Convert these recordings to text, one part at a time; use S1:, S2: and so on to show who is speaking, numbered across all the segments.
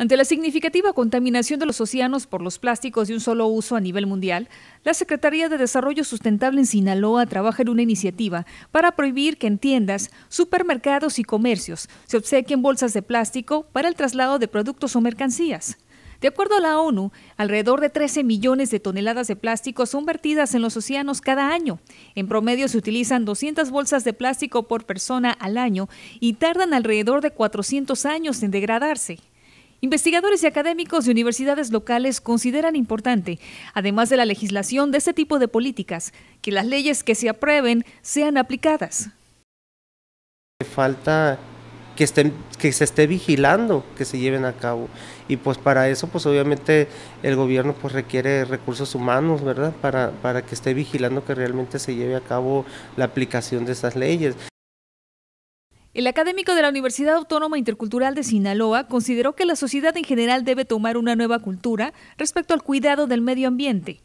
S1: Ante la significativa contaminación de los océanos por los plásticos de un solo uso a nivel mundial, la Secretaría de Desarrollo Sustentable en Sinaloa trabaja en una iniciativa para prohibir que en tiendas, supermercados y comercios se obsequien bolsas de plástico para el traslado de productos o mercancías. De acuerdo a la ONU, alrededor de 13 millones de toneladas de plástico son vertidas en los océanos cada año. En promedio se utilizan 200 bolsas de plástico por persona al año y tardan alrededor de 400 años en degradarse. Investigadores y académicos de universidades locales consideran importante, además de la legislación de este tipo de políticas, que las leyes que se aprueben sean aplicadas.
S2: Falta que, se esté vigilando que se lleven a cabo. Y pues para eso, pues obviamente el gobierno pues requiere recursos humanos, ¿verdad? Para, para que esté vigilando que realmente se lleve a cabo la aplicación de estas leyes.
S1: El académico de la Universidad Autónoma Intercultural de Sinaloa consideró que la sociedad en general debe tomar una nueva cultura respecto al cuidado del medio ambiente.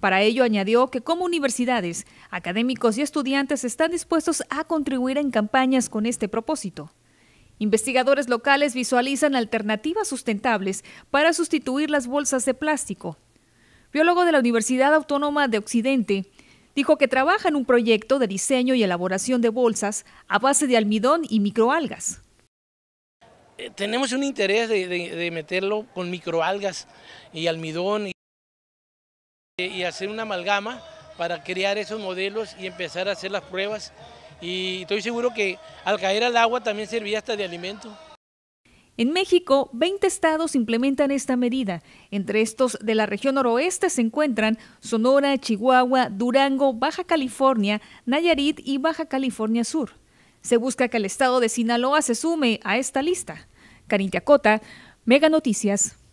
S1: Para ello añadió que como universidades, académicos y estudiantes están dispuestos a contribuir en campañas con este propósito. Investigadores locales visualizan alternativas sustentables para sustituir las bolsas de plástico. Biólogo de la Universidad Autónoma de Occidente, Dijo que trabaja en un proyecto de diseño y elaboración de bolsas a base de almidón y microalgas.
S3: Eh, tenemos un interés de, meterlo con microalgas y almidón y, y hacer una amalgama para crear esos modelos y empezar a hacer las pruebas. Y estoy seguro que al caer al agua también servía hasta de alimento.
S1: En México, 20 estados implementan esta medida. Entre estos de la región noroeste se encuentran Sonora, Chihuahua, Durango, Baja California, Nayarit y Baja California Sur. Se busca que el estado de Sinaloa se sume a esta lista. Carintiacota, Mega Noticias.